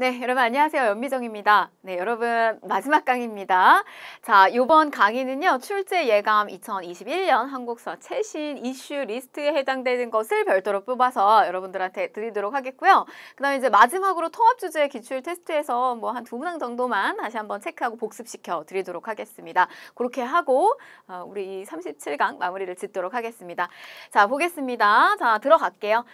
네, 여러분 안녕하세요. 연미정입니다. 네, 여러분 마지막 강의입니다. 자, 요번 강의는요. 출제 예감 2021년 한국사 최신 이슈 리스트에 해당되는 것을 별도로 뽑아서 여러분들한테 드리도록 하겠고요. 그다음에 이제 마지막으로 통합 주제 기출 테스트에서 뭐 한 두 문항 정도만 다시 한번 체크하고 복습시켜 드리도록 하겠습니다. 그렇게 하고 어, 우리 37강 마무리를 짓도록 하겠습니다. 자, 보겠습니다. 자, 들어갈게요.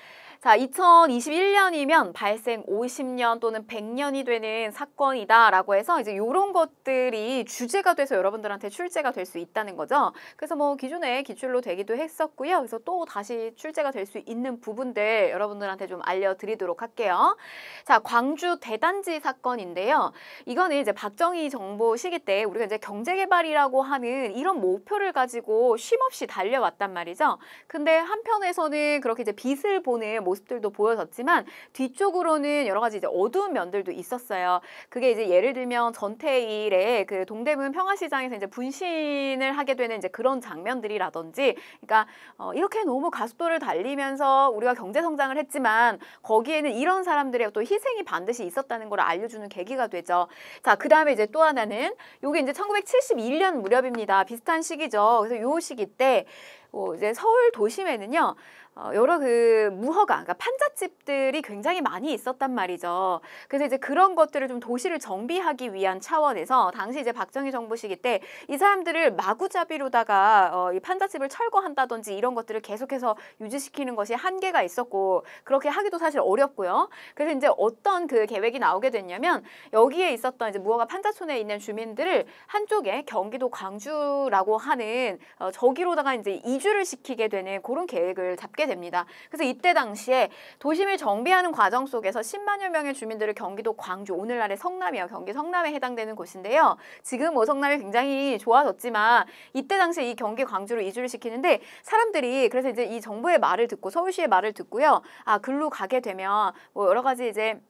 자, 2021년이면 발생 50년 또는 100년이 되는 사건이다라고 해서 이제 요런 것들이 주제가 돼서 여러분들한테 출제가 될 수 있다는 거죠. 그래서 뭐 기존에 기출로 되기도 했었고요. 그래서 또 다시 출제가 될 수 있는 부분들 여러분들한테 좀 알려드리도록 할게요. 자, 광주 대단지 사건인데요. 이거는 이제 박정희 정부 시기 때 우리가 이제 경제개발이라고 하는 이런 목표를 가지고 쉼없이 달려왔단 말이죠. 근데 한편에서는 그렇게 이제 빚을 보는 뭐 모습들도 보여졌지만 뒤쪽으로는 여러 가지 이제 어두운 면들도 있었어요. 그게 이제 예를 들면 전태일의 그 동대문 평화시장에서 이제 분신을 하게 되는 이제 그런 장면들이라든지, 그러니까 어, 이렇게 너무 가속도를 달리면서 우리가 경제 성장을 했지만 거기에는 이런 사람들의 또 희생이 반드시 있었다는 걸 알려주는 계기가 되죠. 자, 그 다음에 이제 또 하나는 요게 이제 1971년 무렵입니다. 비슷한 시기죠. 그래서 요 시기 때뭐 이제 서울 도심에는요. 어, 여러 그 무허가, 그러니까 판잣집들이 굉장히 많이 있었단 말이죠. 그래서 이제 그런 것들을 좀 도시를 정비하기 위한 차원에서 당시 이제 박정희 정부 시기 때 이 사람들을 마구잡이로다가 어, 이 판잣집을 철거한다든지 이런 것들을 계속해서 유지시키는 것이 한계가 있었고 그렇게 하기도 사실 어렵고요. 그래서 이제 어떤 그 계획이 나오게 됐냐면 여기에 있었던 이제 무허가 판잣촌에 있는 주민들을 한쪽에 경기도 광주라고 하는 어, 저기로다가 이제 이주 이주를 시키게 되는 그런 계획을 잡게 됩니다. 그래서 이때 당시에 도심을 정비하는 과정 속에서 10만여 명의 주민들을 경기도 광주 오늘날의 성남이요 경기 성남에 해당되는 곳인데요. 지금 뭐 성남이 굉장히 좋아졌지만 이때 당시에 이 경기 광주로 이주를 시키는데 사람들이 그래서 이제 이 정부의 말을 듣고 서울시의 말을 듣고요. 아 글로 가게 되면 뭐 여러 가지 이제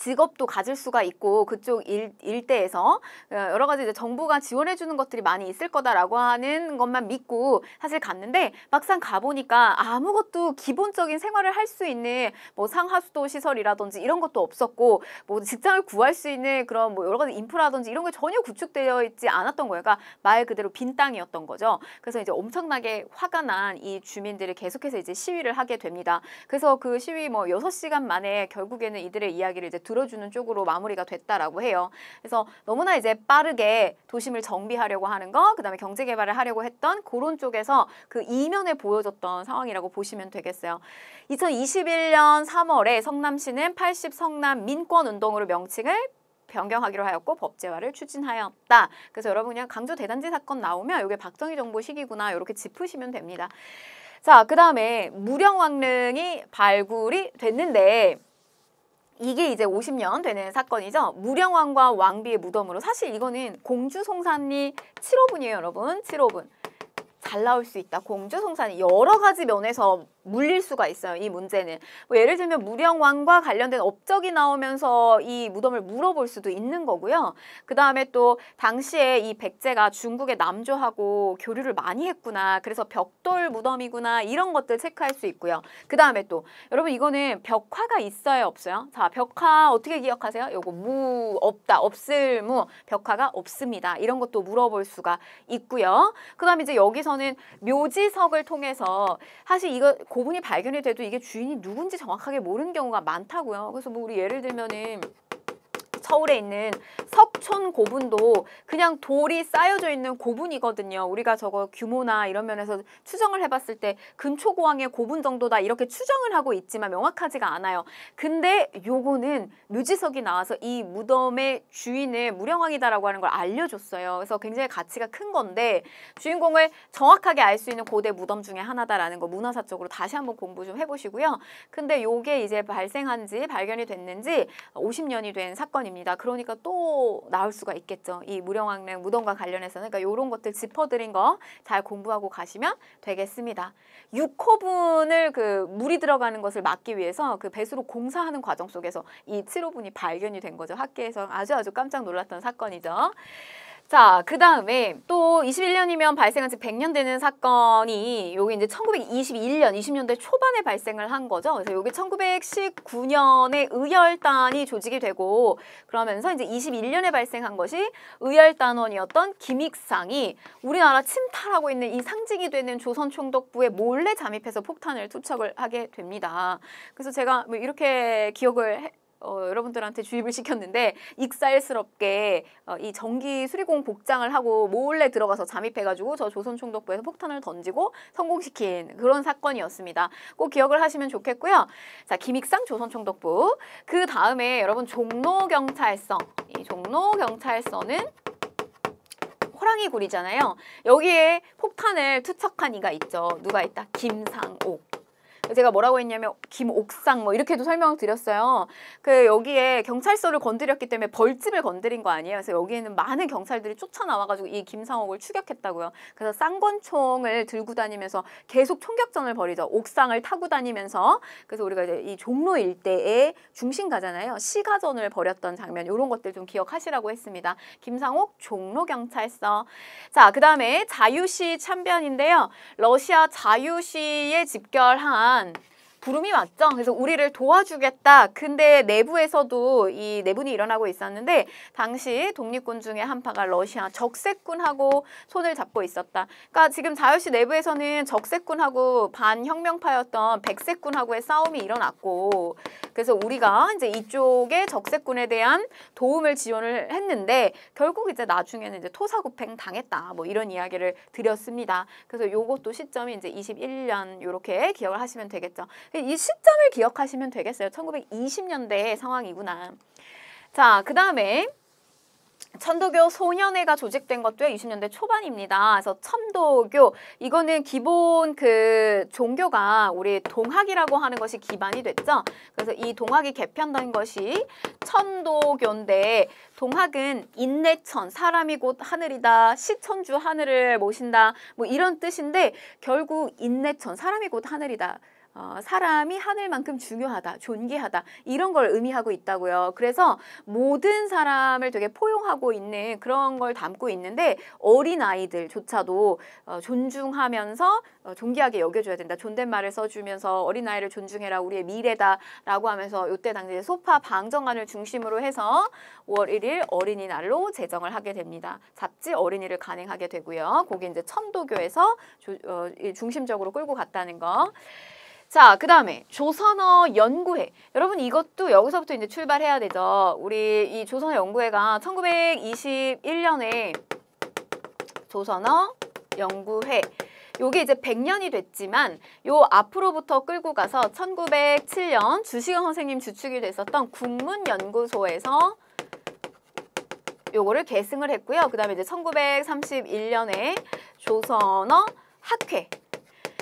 직업도 가질 수가 있고 그쪽 일, 일대에서 어, 여러 가지 이제 정부가 지원해 주는 것들이 많이 있을 거다라고 하는 것만 믿고 사실 갔는데 막상 가보니까 아무것도 기본적인 생활을 할 수 있는 뭐 상하수도 시설이라든지 이런 것도 없었고 뭐 직장을 구할 수 있는 그런 뭐 여러 가지 인프라든지 이런 게 전혀 구축되어 있지 않았던 거예요. 그러니까 말 그대로 빈 땅이었던 거죠. 그래서 이제 엄청나게 화가 난 이 주민들이 계속해서 이제 시위를 하게 됩니다. 그래서 그 시위 뭐 여섯 시간 만에 결국에는 이들의 이야기를 이제 들어주는 쪽으로 마무리가 됐다라고 해요. 그래서 너무나 이제 빠르게 도심을 정비하려고 하는 거, 그다음에 경제 개발을 하려고 했던 그런 쪽에서 그 이면에 보여줬던 상황이라고 보시면 되겠어요. 2021년 3월에 성남시는 80 성남 민권 운동으로 명칭을 변경하기로 하였고 법제화를 추진하였다. 그래서 여러분 그냥 강조 대단지 사건 나오면 이게 박정희 정부 시기구나 이렇게 짚으시면 됩니다. 자, 그 다음에 무령왕릉이 발굴이 됐는데 이게 이제 50년 되는 사건이죠. 무령왕과 왕비의 무덤으로 사실 이거는 공주 송산리 7호분이에요, 여러분. 7호분. 잘 나올 수 있다. 공주 송산이 여러 가지 면에서 물릴 수가 있어요. 이 문제는. 뭐 예를 들면 무령왕과 관련된 업적이 나오면서 이 무덤을 물어볼 수도 있는 거고요. 그 다음에 또 당시에 이 백제가 중국의 남조하고 교류를 많이 했구나. 그래서 벽돌 무덤이구나. 이런 것들 체크할 수 있고요. 그 다음에 또 여러분 이거는 벽화가 있어요? 없어요? 자 벽화 어떻게 기억하세요? 요거 무 없다. 없을 무 벽화가 없습니다. 이런 것도 물어볼 수가 있고요. 그 다음에 이제 여기서는 묘지석을 통해서 사실 이거 고분이 발견이 돼도 이게 주인이 누군지 정확하게 모르는 경우가 많다고요. 그래서 뭐 우리 예를 들면은 서울에 있는 석 삼천 고분도 그냥 돌이 쌓여져 있는 고분이거든요. 우리가 저거 규모나 이런 면에서 추정을 해봤을 때 금초고왕의 고분 정도다 이렇게 추정을 하고 있지만 명확하지가 않아요. 근데 요거는 묘지석이 나와서 이 무덤의 주인은 무령왕이다라고 하는 걸 알려줬어요. 그래서 굉장히 가치가 큰 건데 주인공을 정확하게 알 수 있는 고대 무덤 중에 하나다라는 거 문화사적으로 다시 한번 공부 좀 해보시고요. 근데 요게 이제 발생한 지 발견이 됐는지 50년이 된 사건입니다. 그러니까 또 나올 수가 있겠죠. 이 무령왕릉 무덤과 관련해서는 그러니까 이런 것들 짚어드린 거 잘 공부하고 가시면 되겠습니다. 6호분을 그 물이 들어가는 것을 막기 위해서 그 배수로 공사하는 과정 속에서 이 7호분이 발견이 된 거죠. 학계에서 아주 아주 깜짝 놀랐던 사건이죠. 자, 그 다음에 또 21년이면 발생한 지 100년 되는 사건이 여기 이제 1921년, 20년대 초반에 발생을 한 거죠. 그래서 요게 1919년에 의열단이 조직이 되고 그러면서 이제 21년에 발생한 것이 의열단원이었던 김익상이 우리나라 침탈하고 있는 이 상징이 되는 조선총독부에 몰래 잠입해서 폭탄을 투척을 하게 됩니다. 그래서 제가 뭐 이렇게 기억을 해, 어, 여러분들한테 주입을 시켰는데 익살스럽게 어, 이 전기 수리공 복장을 하고 몰래 들어가서 잠입해가지고 저 조선총독부에서 폭탄을 던지고 성공시킨 그런 사건이었습니다. 꼭 기억을 하시면 좋겠고요. 자 김익상 조선총독부 그 다음에 여러분 종로경찰서 이 종로경찰서는 호랑이 굴이잖아요. 여기에 폭탄을 투척한 이가 있죠. 누가 있다? 김상옥. 제가 뭐라고 했냐면 김옥상 뭐 이렇게도 설명 드렸어요. 그 여기에 경찰서를 건드렸기 때문에 벌집을 건드린 거 아니에요. 그래서 여기에는 많은 경찰들이 쫓아나와가지고 이 김상옥을 추격했다고요. 그래서 쌍권총을 들고 다니면서 계속 총격전을 벌이죠. 옥상을 타고 다니면서 그래서 우리가 이제 이 종로 일대의 중심 가잖아요. 시가전을 벌였던 장면 이런 것들 좀 기억하시라고 했습니다. 김상옥 종로 경찰서. 자, 그다음에 자유시 참변인데요. 러시아 자유시에 집결한 done. 부름이 왔죠. 그래서 우리를 도와주겠다. 근데 내부에서도 이 내분이 일어나고 있었는데 당시 독립군 중에 한 파가 러시아 적색군하고 손을 잡고 있었다. 그러니까 지금 자유시 내부에서는 적색군하고 반혁명파였던 백색군하고의 싸움이 일어났고 그래서 우리가 이제 이쪽에 적색군에 대한 도움을 지원을 했는데 결국 이제 나중에는 이제 토사구팽 당했다. 뭐 이런 이야기를 드렸습니다. 그래서 요것도 시점이 이제 21년 요렇게 기억을 하시면 되겠죠. 이 시점을 기억하시면 되겠어요. 1920년대 상황이구나. 자, 그 다음에 천도교 소년회가 조직된 것도 20년대 초반입니다. 그래서 천도교 이거는 기본 그 종교가 우리 동학이라고 하는 것이 기반이 됐죠. 그래서 이 동학이 개편된 것이 천도교인데 동학은 인내천 사람이 곧 하늘이다 시천주 하늘을 모신다 뭐 이런 뜻인데 결국 인내천 사람이 곧 하늘이다 어, 사람이 하늘만큼 중요하다, 존귀하다 이런 걸 의미하고 있다고요. 그래서 모든 사람을 되게 포용하고 있는 그런 걸 담고 있는데 어린 아이들조차도 어, 존중하면서 어, 존귀하게 여겨줘야 된다. 존댓말을 써주면서 어린 아이를 존중해라, 우리의 미래다라고 하면서 이때 당시에 소파 방정관을 중심으로 해서 5월 1일 어린이날로 제정을 하게 됩니다. 잡지 어린이를 간행하게 되고요. 거기 이제 천도교에서 조, 어, 중심적으로 끌고 갔다는 거. 자, 그 다음에 조선어 연구회. 여러분 이것도 여기서부터 이제 출발해야 되죠. 우리 이 조선어 연구회가 1921년에 조선어 연구회. 요게 이제 100년이 됐지만 요 앞으로부터 끌고 가서 1907년 주식경 선생님 주축이 됐었던 국문연구소에서 요거를 계승을 했고요. 그 다음에 이제 1931년에 조선어 학회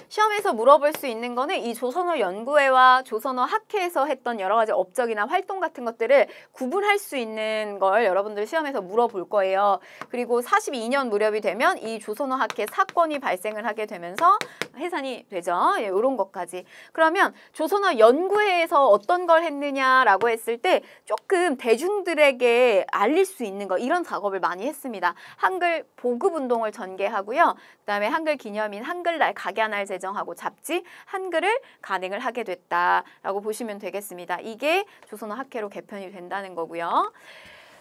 시험에서 물어볼 수 있는 거는 이 조선어 연구회와 조선어 학회에서 했던 여러 가지 업적이나 활동 같은 것들을 구분할 수 있는 걸 여러분들 시험에서 물어볼 거예요. 그리고 42년 무렵이 되면 이 조선어 학회 사건이 발생을 하게 되면서 해산이 되죠. 예, 이런 것까지. 그러면 조선어 연구회에서 어떤 걸 했느냐라고 했을 때 조금 대중들에게 알릴 수 있는 거 이런 작업을 많이 했습니다. 한글 보급 운동을 전개하고요. 그다음에 한글 기념인 한글날 각야날 제 배정하고 잡지 한글을 간행을 하게 됐다라고 보시면 되겠습니다. 이게 조선어 학회로 개편이 된다는 거고요.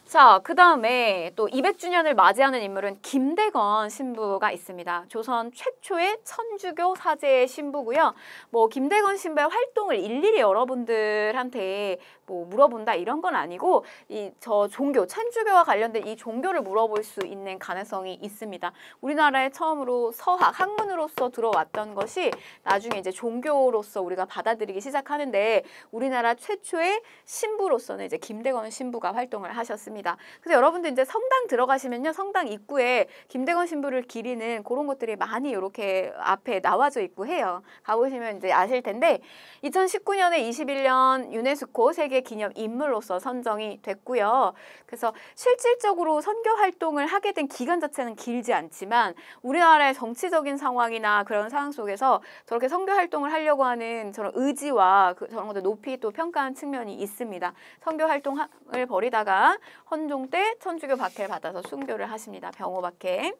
자, 그 다음에 또 200주년을 맞이하는 인물은 김대건 신부가 있습니다. 조선 최초의 천주교 사제의 신부고요. 뭐 김대건 신부의 활동을 일일이 여러분들한테 뭐 물어본다 이런 건 아니고 이 저 종교, 천주교와 관련된 이 종교를 물어볼 수 있는 가능성이 있습니다. 우리나라에 처음으로 서학, 학문으로서 들어왔던 것이 나중에 이제 종교로서 우리가 받아들이기 시작하는데 우리나라 최초의 신부로서는 이제 김대건 신부가 활동을 하셨습니다. 합니다. 그래서 여러분도 이제 성당 들어가시면요. 성당 입구에 김대건 신부를 기리는 그런 것들이 많이 이렇게 앞에 나와져 있고 해요. 가보시면 이제 아실 텐데 2019년에 21년 유네스코 세계 기념 인물로서 선정이 됐고요. 그래서 실질적으로 선교 활동을 하게 된 기간 자체는 길지 않지만 우리나라의 정치적인 상황이나 그런 상황 속에서 저렇게 선교 활동을 하려고 하는 저런 의지와 그 저런 것들 높이 또 평가한 측면이 있습니다. 선교 활동을 벌이다가 헌종 때 천주교 박해를 받아서 순교를 하십니다. 병호 박해.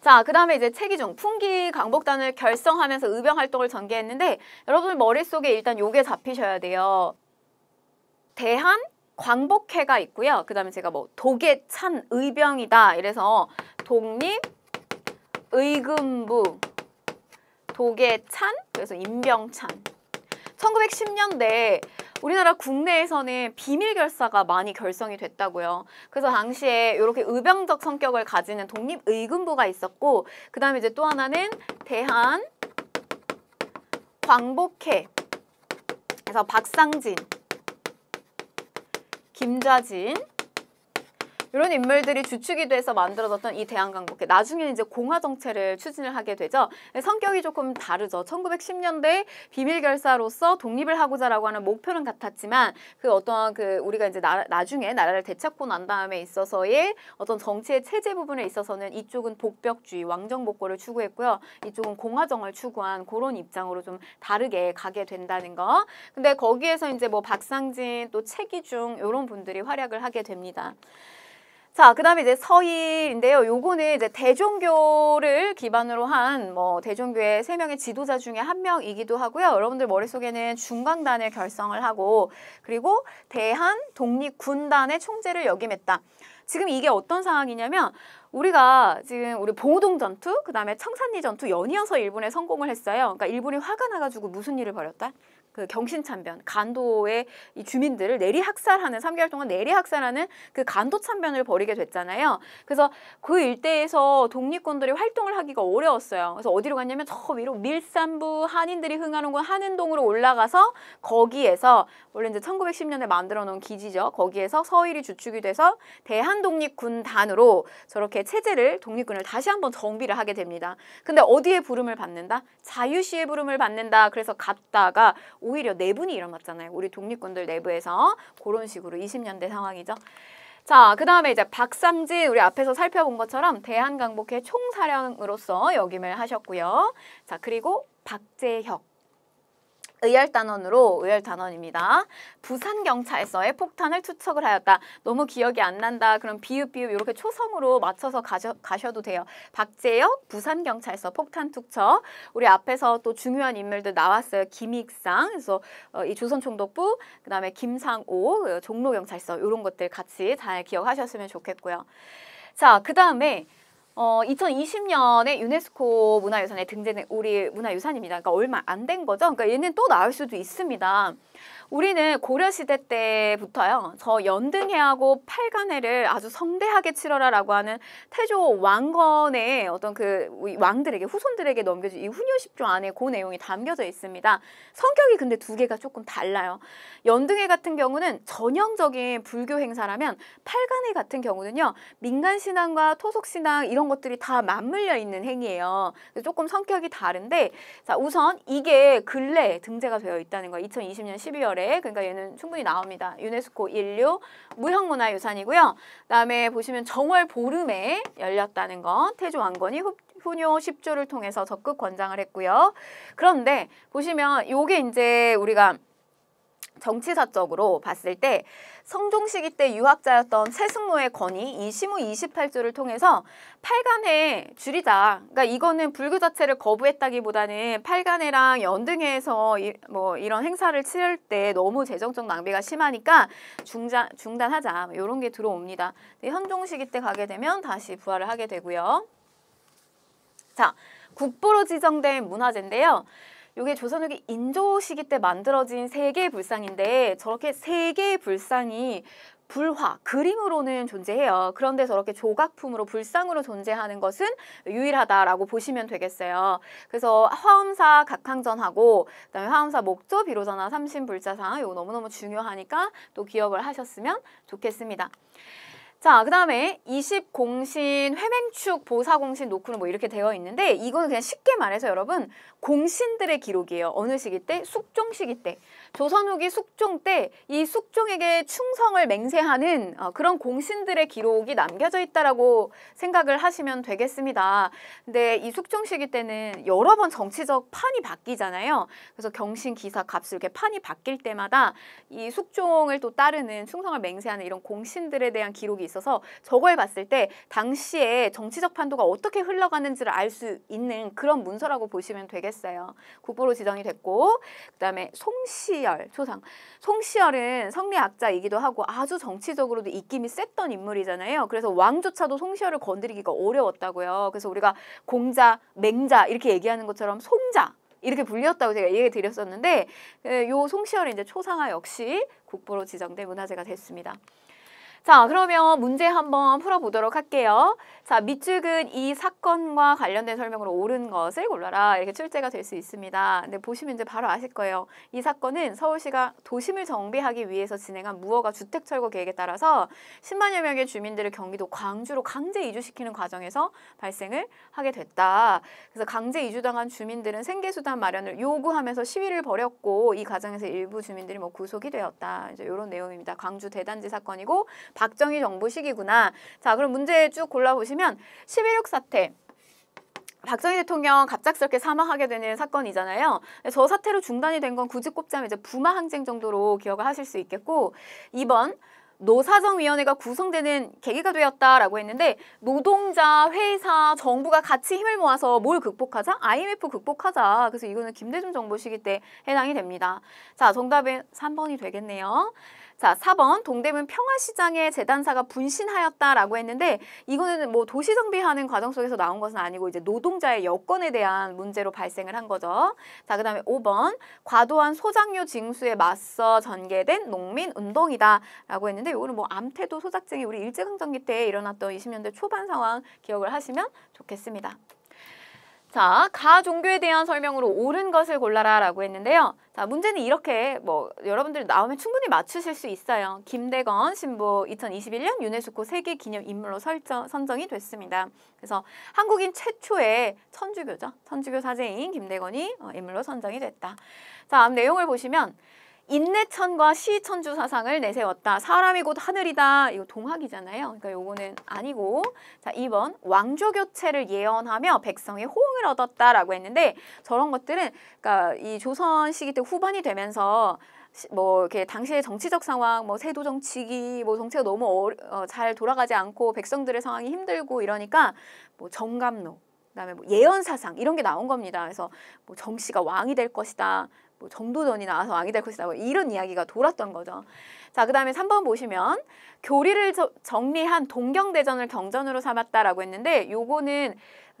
자, 그 다음에 이제 책이 종 풍기 광복단을 결성하면서 의병 활동을 전개했는데 여러분 머릿속에 일단 요게 잡히셔야 돼요. 대한 광복회가 있고요. 그 다음에 제가 뭐 독에 찬 의병이다 이래서 독립 의금부 독에 찬 그래서 임병찬 1910년대 우리나라 국내에서는 비밀 결사가 많이 결성이 됐다고요. 그래서 당시에 이렇게 의병적 성격을 가지는 독립의군부가 있었고 그 다음에 이제 또 하나는 대한 광복회 그래서 박상진, 김좌진 이런 인물들이 주축이 돼서 만들어졌던 이 대한강국회 나중에 이제 공화 정체를 추진을 하게 되죠. 네, 성격이 조금 다르죠. 1910년대 비밀 결사로서 독립을 하고자라고 하는 목표는 같았지만 그어떤그 우리가 이제 나, 나중에 나라를 되찾고 난 다음에 있어서의 어떤 정치의 체제 부분에 있어서는 이쪽은 복벽주의, 왕정복고를 추구했고요. 이쪽은 공화정을 추구한 그런 입장으로 좀 다르게 가게 된다는 거. 근데 거기에서 이제 뭐 박상진 또 최기중 이런 분들이 활약을 하게 됩니다. 자, 그 다음에 이제 서인인데요. 요거는 이제 대종교를 기반으로 한 뭐 대종교의 세 명의 지도자 중에 한 명이기도 하고요. 여러분들 머릿속에는 중강단을 결성을 하고 그리고 대한 독립군단의 총재를 역임했다. 지금 이게 어떤 상황이냐면 우리가 지금 우리 봉우동 전투, 그 다음에 청산리 전투 연이어서 일본에 성공을 했어요. 그러니까 일본이 화가 나가지고 무슨 일을 벌였다? 그 경신참변, 간도의 이 주민들을 내리학살하는 3개월 동안 내리학살하는 그 간도 참변을 벌이게 됐잖아요. 그래서 그 일대에서 독립군들이 활동을 하기가 어려웠어요. 그래서 어디로 갔냐면 저 위로 밀산부 한인들이 흥하는 곳 한인동으로 올라가서 거기에서 원래 이제 1910년에 만들어 놓은 기지죠. 거기에서 서일이 주축이 돼서 대한독립군단으로 저렇게 체제를 독립군을 다시 한번 정비를 하게 됩니다. 근데 어디에 부름을 받는다? 자유시의 부름을 받는다. 그래서 갔다가 오히려 내분이 네 일어났잖아요. 우리 독립군들 내부에서 그런 식으로 20년대 상황이죠. 자, 그 다음에 이제 박상지 우리 앞에서 살펴본 것처럼 대한강복회 총사령으로서 역임을 하셨고요. 자, 그리고 박재혁 의열단원으로 의열단원입니다. 부산경찰서에 폭탄을 투척을 하였다. 너무 기억이 안 난다. 그럼 비읍비읍 이렇게 초성으로 맞춰서 가셔, 가셔도 돼요. 박재혁 부산경찰서 폭탄 투척. 우리 앞에서 또 중요한 인물들 나왔어요. 김익상, 그래서 어, 이 조선총독부, 그 다음에 김상오, 종로경찰서 이런 것들 같이 잘 기억하셨으면 좋겠고요. 자, 그 다음에 어, 2020년에 유네스코 문화유산에 등재된 우리 문화유산입니다. 그러니까 얼마 안 된 거죠. 그러니까 얘는 또 나올 수도 있습니다. 우리는 고려시대 때부터요. 저 연등해하고 팔간해를 아주 성대하게 치러라라고 하는 태조 왕건의 어떤 그 왕들에게 후손들에게 넘겨진이 훈요십조 안에 그 내용이 담겨져 있습니다. 성격이 근데 두 개가 조금 달라요. 연등해 같은 경우는 전형적인 불교 행사라면 팔간해 같은 경우는요. 민간 신앙과 토속 신앙 이런 것들이 다 맞물려 있는 행위예요. 조금 성격이 다른데 자, 우선 이게 근래 등재가 되어 있다는 거예요. 2020년 12월에 외에 네, 그러니까 얘는 충분히 나옵니다. 유네스코 인류 무형문화유산이고요. 그다음에 보시면 정월 보름에 열렸다는 건 태조 왕건이 흡, 훈요 10조를 통해서 적극 권장을 했고요. 그런데 보시면 요게 이제 우리가 정치사적으로 봤을 때 성종 시기 때 유학자였던 세승로의 건이 이 시무 28조를 통해서 팔간에 줄이자. 그러니까 이거는 불교 자체를 거부했다기보다는 팔간에랑 연등해에서 이, 뭐 이런 행사를 치를 때 너무 재정적 낭비가 심하니까 중자, 중단하자. 이런 뭐 게 들어옵니다. 현종 시기 때 가게 되면 다시 부활을 하게 되고요. 자, 국보로 지정된 문화재인데요. 이게 조선후기 인조 시기 때 만들어진 세 개의 불상인데 저렇게 세 개의 불상이 불화, 그림으로는 존재해요. 그런데 저렇게 조각품으로 불상으로 존재하는 것은 유일하다라고 보시면 되겠어요. 그래서 화엄사 각항전하고 그다음에 화엄사 목조 비로전나 삼신불자상 이거 너무너무 중요하니까 또 기억을 하셨으면 좋겠습니다. 자, 그 다음에 20공신, 회맹축, 보사공신, 노크는 뭐 이렇게 되어 있는데 이거는 그냥 쉽게 말해서 여러분 공신들의 기록이에요. 어느 시기 때? 숙종 시기 때. 조선 후기 숙종 때 이 숙종에게 충성을 맹세하는 어, 그런 공신들의 기록이 남겨져 있다라고 생각을 하시면 되겠습니다. 근데 이 숙종 시기 때는 여러 번 정치적 판이 바뀌잖아요. 그래서 경신, 기사, 값을 이렇게 판이 바뀔 때마다 이 숙종을 또 따르는 충성을 맹세하는 이런 공신들에 대한 기록이 있어서 저걸 봤을 때 당시에 정치적 판도가 어떻게 흘러가는지를 알 수 있는 그런 문서라고 보시면 되겠어요. 국보로 지정이 됐고 그다음에 송씨 송시열 초상. 송시열은 성리학자이기도 하고 아주 정치적으로도 입김이 셌던 인물이잖아요. 그래서 왕조차도 송시열을 건드리기가 어려웠다고요. 그래서 우리가 공자, 맹자 이렇게 얘기하는 것처럼 송자 이렇게 불렸다고 제가 얘기 드렸었는데 예, 요 송시열의 이제 초상화 역시 국보로 지정된 문화재가 됐습니다. 자, 그러면 문제 한번 풀어보도록 할게요. 자, 밑줄은 이 사건과 관련된 설명으로 옳은 것을 골라라. 이렇게 출제가 될 수 있습니다. 근데 보시면 이제 바로 아실 거예요. 이 사건은 서울시가 도심을 정비하기 위해서 진행한 무허가 주택 철거 계획에 따라서 10만여 명의 주민들을 경기도 광주로 강제 이주시키는 과정에서 발생을 하게 됐다. 그래서 강제 이주당한 주민들은 생계수단 마련을 요구하면서 시위를 벌였고 이 과정에서 일부 주민들이 뭐 구속이 되었다. 이제 이런 내용입니다. 광주 대단지 사건이고 박정희 정부 시기구나. 자, 그럼 문제 쭉 골라보시면 11.6 사태. 박정희 대통령 갑작스럽게 사망하게 되는 사건이잖아요. 저 사태로 중단이 된 건 굳이 꼽자면 이제 부마 항쟁 정도로 기억을 하실 수 있겠고 2번 노사정위원회가 구성되는 계기가 되었다라고 했는데 노동자, 회사, 정부가 같이 힘을 모아서 뭘 극복하자? IMF 극복하자. 그래서 이거는 김대중 정부 시기 때 해당이 됩니다. 자, 정답은 3번이 되겠네요. 자, 4번 동대문 평화시장에 재단사가 분신하였다라고 했는데 이거는 뭐 도시 정비하는 과정 속에서 나온 것은 아니고 이제 노동자의 여건에 대한 문제로 발생을 한 거죠. 자, 그다음에 5번 과도한 소장료 징수에 맞서 전개된 농민 운동이다라고 했는데 이거는 뭐 암태도 소작쟁이 우리 일제강점기 때 일어났던 20년대 초반 상황 기억을 하시면 좋겠습니다. 자, 가 종교에 대한 설명으로 옳은 것을 골라라 라고 했는데요. 자, 문제는 이렇게 뭐 여러분들 나오면 충분히 맞추실 수 있어요. 김대건 신부 2021년 유네스코 세계 기념 인물로 설정, 선정이 됐습니다. 그래서 한국인 최초의 천주교죠. 천주교 사제인 김대건이 어, 인물로 선정이 됐다. 자, 내용을 보시면 인내천과 시천주 사상을 내세웠다. 사람이 곧 하늘이다. 이거 동학이잖아요. 그러니까 요거는 아니고 자 2번 왕조교체를 예언하며 백성의 호응을 얻었다라고 했는데 저런 것들은 그러니까 이 조선 시기 때 후반이 되면서 뭐 이렇게 당시의 정치적 상황, 뭐 세도 정치기, 뭐 정치가 너무 어려, 어, 잘 돌아가지 않고 백성들의 상황이 힘들고 이러니까 뭐 정감로, 그다음에 뭐 예언 사상 이런 게 나온 겁니다. 그래서 뭐 정씨가 왕이 될 것이다. 뭐 정도전이 나와서 왕이 될 것이다 뭐 이런 이야기가 돌았던 거죠. 자, 그 다음에 3번 보시면 교리를 저, 정리한 동경대전을 경전으로 삼았다라고 했는데 요거는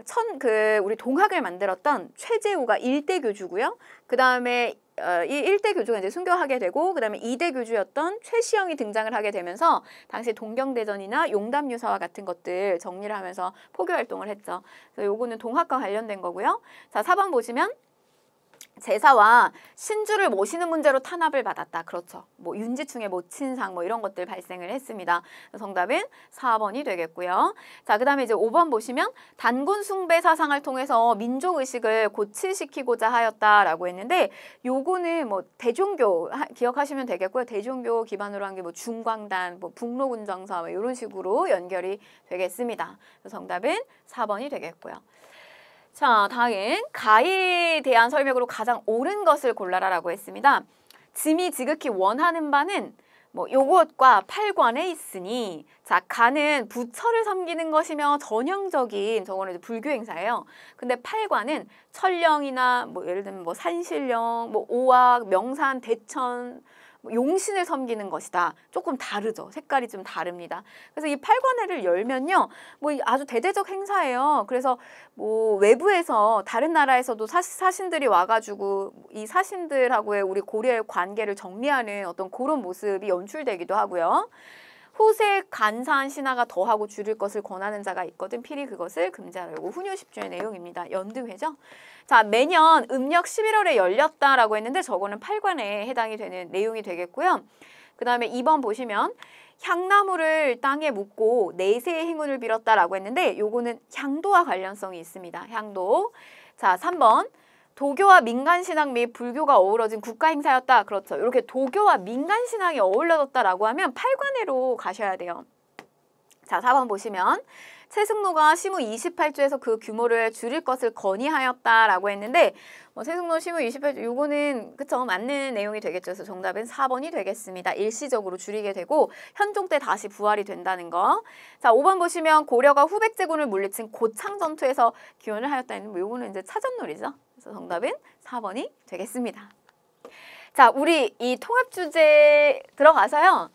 천, 그, 우리 동학을 만들었던 최재우가 일대 교주고요. 그 다음에 어, 이일대 교주가 이제 순교하게 되고 그다음에 이대 교주였던 최시영이 등장을 하게 되면서 당시 동경대전이나 용담유사와 같은 것들 정리를 하면서 포교 활동을 했죠. 그래서 요거는 동학과 관련된 거고요. 자, 4번 보시면 제사와 신주를 모시는 문제로 탄압을 받았다. 그렇죠. 뭐 윤지충의 모친상 뭐 이런 것들 발생을 했습니다. 정답은 4번이 되겠고요. 자, 그다음에 이제 5번 보시면 단군 숭배 사상을 통해서 민족 의식을 고취시키고자 하였다라고 했는데 요거는 뭐 대종교 하, 기억하시면 되겠고요. 대종교 기반으로 한 게 뭐 중광단, 뭐 북로군정사 뭐 이런 식으로 연결이 되겠습니다. 정답은 4번이 되겠고요. 자, 다음 가에 대한 설명으로 가장 옳은 것을 골라라라고 했습니다. 짐이 지극히 원하는 바는 뭐 요것과 팔관에 있으니 자 가는 부처를 섬기는 것이며 전형적인 저거는 불교 행사예요. 근데 팔관은 철령이나뭐 예를 들면 뭐 산신령, 뭐 오악, 명산, 대천 용신을 섬기는 것이다. 조금 다르죠. 색깔이 좀 다릅니다. 그래서 이 팔관회를 열면요. 뭐 아주 대대적 행사예요. 그래서 뭐 외부에서 다른 나라에서도 사, 사신들이 와가지고 이 사신들하고의 우리 고려의 관계를 정리하는 어떤 그런 모습이 연출되기도 하고요. 호세 간사한 신하가 더하고 줄일 것을 권하는 자가 있거든 필히 그것을 금지하라고 훈유 십0조의 내용입니다. 연등회죠. 자 매년 음력 11월에 열렸다라고 했는데 저거는 8관에 해당이 되는 내용이 되겠고요. 그 다음에 2번 보시면 향나무를 땅에 묻고 내세의 행운을 빌었다라고 했는데 요거는 향도와 관련성이 있습니다. 향도. 자, 3번. 도교와 민간 신앙및 불교가 어우러진 국가 행사였다. 그렇죠. 이렇게 도교와 민간 신앙이 어울려졌다라고 하면 팔관회로 가셔야 돼요. 자, 4번 보시면 최승로가 시무 28조에서 그 규모를 줄일 것을 건의하였다라고 했는데 뭐최승로 시무 28조 요거는 그쵸 맞는 내용이 되겠죠. 그래서 정답은 4번이 되겠습니다. 일시적으로 줄이게 되고 현종 때 다시 부활이 된다는 거. 자 5번 보시면 고려가 후백제군을 물리친 고창 전투에서 기원을 하였다는 뭐 요거는 이제 차전놀이죠. 그래서 정답은 4번이 되겠습니다. 자 우리 이 통합 주제 들어가서요.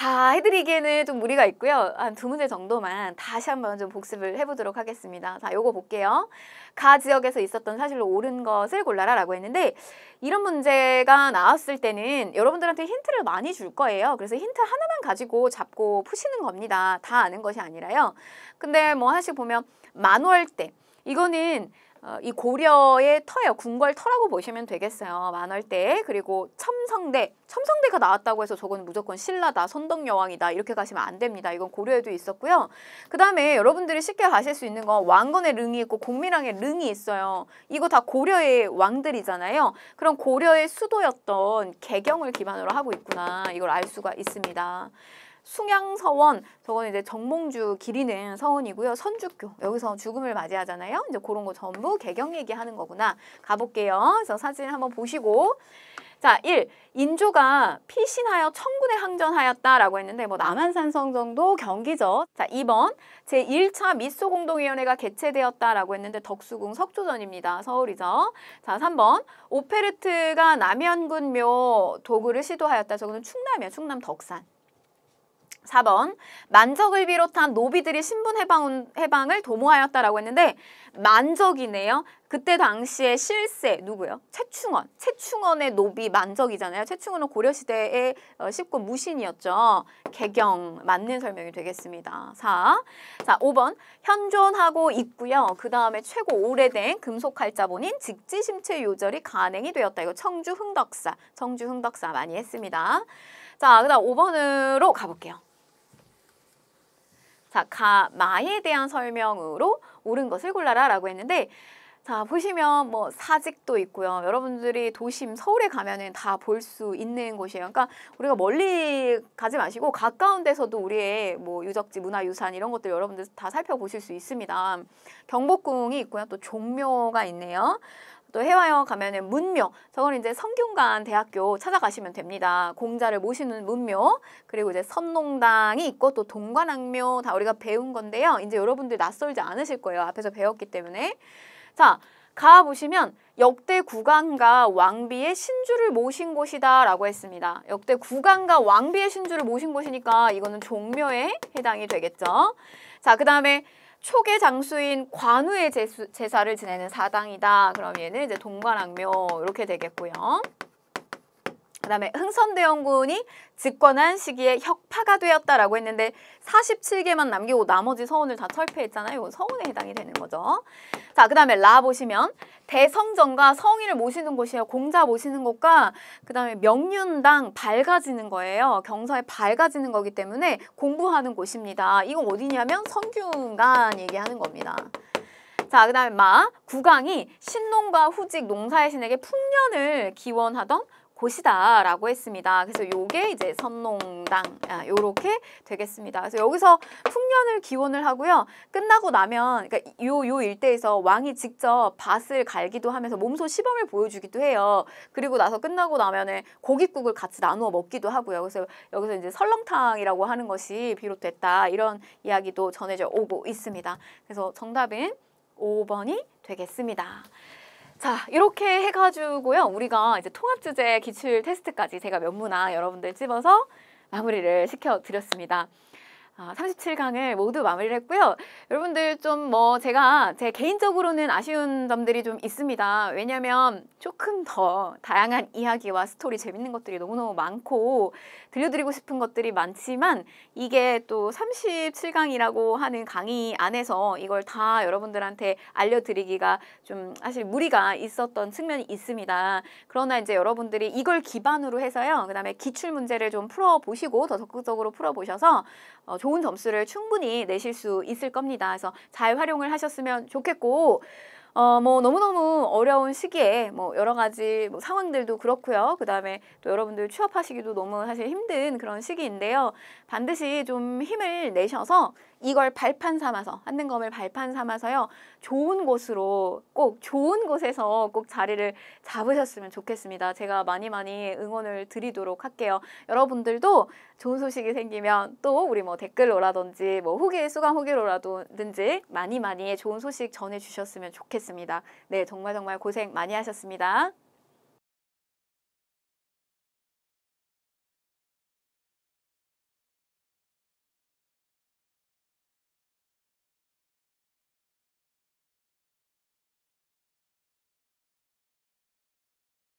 다 해드리기에는 좀 무리가 있고요. 한 두 문제 정도만 다시 한번 좀 복습을 해보도록 하겠습니다. 자, 요거 볼게요. 가 지역에서 있었던 사실로 옳은 것을 골라라 라고 했는데 이런 문제가 나왔을 때는 여러분들한테 힌트를 많이 줄 거예요. 그래서 힌트 하나만 가지고 잡고 푸시는 겁니다. 다 아는 것이 아니라요. 근데 뭐 하나씩 보면 만월대 이거는 어, 이 고려의 터예요. 궁궐 터라고 보시면 되겠어요. 만월대 그리고 첨성대 첨성대가 나왔다고 해서 저건 무조건 신라다, 선덕여왕이다 이렇게 가시면 안 됩니다. 이건 고려에도 있었고요. 그 다음에 여러분들이 쉽게 가실 수 있는 건 왕건의 릉이 있고 공민왕의 릉이 있어요. 이거 다 고려의 왕들이잖아요. 그럼 고려의 수도였던 개경을 기반으로 하고 있구나 이걸 알 수가 있습니다. 숭양서원, 저건 이제 정몽주 기리는 서원이고요. 선죽교 여기서 죽음을 맞이하잖아요. 이제 그런 거 전부 개경 얘기하는 거구나. 가볼게요. 그래서 사진 한번 보시고 자, 일 인조가 피신하여 천군에 항전하였다라고 했는데 뭐 남한산 성정도 경기죠. 자, 이번 제1차 미소공동위원회가 개최되었다라고 했는데 덕수궁 석조전입니다. 서울이죠. 자, 삼 번 오페르트가 남현군묘 도구를 시도하였다. 저거는 충남이야. 충남 덕산. 사번 만적을 비롯한 노비들이 신분 해방, 해방을 도모하였다라고 했는데 만적이네요. 그때 당시에 실세 누구요? 최충원. 최충원의 노비 만적이잖아요. 최충원은 고려시대의 십구 어, 무신이었죠. 개경 맞는 설명이 되겠습니다. 사, 자, 오번 현존하고 있고요. 그 다음에 최고 오래된 금속활자본인 직지심체 요절이 가능이 되었다. 이거 청주 흥덕사, 청주 흥덕사 많이 했습니다. 자, 그 다음 오번으로 가볼게요. 자, 가, 마에 대한 설명으로 옳은 것을 골라라 라고 했는데 자, 보시면 뭐 사직도 있고요. 여러분들이 도심 서울에 가면은 다 볼 수 있는 곳이에요. 그러니까 우리가 멀리 가지 마시고 가까운 데서도 우리의 뭐 유적지, 문화유산 이런 것들 여러분들 다 살펴보실 수 있습니다. 경복궁이 있고요. 또 종묘가 있네요. 또 해와여 가면은 문묘 저건 이제 성균관 대학교 찾아가시면 됩니다. 공자를 모시는 문묘 그리고 이제 선농당이 있고 또 동관학묘 다 우리가 배운 건데요. 이제 여러분들 낯설지 않으실 거예요. 앞에서 배웠기 때문에 자 가보시면 역대 국왕과 왕비의 신주를 모신 곳이다 라고 했습니다. 역대 국왕과 왕비의 신주를 모신 곳이니까 이거는 종묘에 해당이 되겠죠. 자, 그 다음에 초계 장수인 관우의 제수, 제사를 지내는 사당이다. 그럼 얘는 이제 동관악묘 이렇게 되겠고요. 그다음에 흥선대원군이 집권한 시기에 혁파가 되었다라고 했는데 47개만 남기고 나머지 서원을 다 철폐했잖아요. 이건 서원에 해당이 되는 거죠. 자, 그다음에 라 보시면 대성전과 성인을 모시는 곳이에요. 공자 모시는 곳과 그다음에 명륜당 밝아지는 거예요. 경서에 밝아지는 거기 때문에 공부하는 곳입니다. 이건 어디냐면 성균관 얘기하는 겁니다. 자, 그 다음에 마, 국왕이 신농과 후직 농사의 신에게 풍년을 기원하던 곳이다라고 했습니다. 그래서 요게 이제 선농당 아, 요렇게 되겠습니다. 그래서 여기서 풍년을 기원을 하고요. 끝나고 나면 그러니까 요, 요 일대에서 왕이 직접 밭을 갈기도 하면서 몸소 시범을 보여주기도 해요. 그리고 나서 끝나고 나면은 고깃국을 같이 나누어 먹기도 하고요. 그래서 여기서 이제 설렁탕이라고 하는 것이 비롯됐다 이런 이야기도 전해져 오고 있습니다. 그래서 정답은 5번이 되겠습니다. 자 이렇게 해가지고요 우리가 이제 통합주제 기출 테스트까지 제가 몇 문화 여러분들 집어서 마무리를 시켜드렸습니다. 아, 37강을 모두 마무리를 했고요. 여러분들 좀 뭐 제가 제 개인적으로는 아쉬운 점들이 좀 있습니다. 왜냐면 조금 더 다양한 이야기와 스토리 재밌는 것들이 너무너무 많고 들려드리고 싶은 것들이 많지만 이게 또 37강이라고 하는 강의 안에서 이걸 다 여러분들한테 알려드리기가 좀 사실 무리가 있었던 측면이 있습니다. 그러나 이제 여러분들이 이걸 기반으로 해서요. 그 다음에 기출 문제를 좀 풀어보시고 더 적극적으로 풀어보셔서 어, 좋은 점수를 충분히 내실 수 있을 겁니다. 그래서 잘 활용을 하셨으면 좋겠고 어, 뭐 너무너무 어려운 시기에 뭐 여러 가지 뭐 상황들도 그렇고요. 그다음에 또 여러분들 취업하시기도 너무 사실 힘든 그런 시기인데요. 반드시 좀 힘을 내셔서 이걸 발판 삼아서 한는검을 발판 삼아서요. 좋은 곳으로 꼭 좋은 곳에서 꼭 자리를 잡으셨으면 좋겠습니다. 제가 많이 많이 응원을 드리도록 할게요. 여러분들도 좋은 소식이 생기면 또 우리 뭐 댓글로라든지 뭐 후기 수강 후기로라든지 많이 많이 좋은 소식 전해 주셨으면 좋겠습니다. 네, 정말 정말 고생 많이 하셨습니다.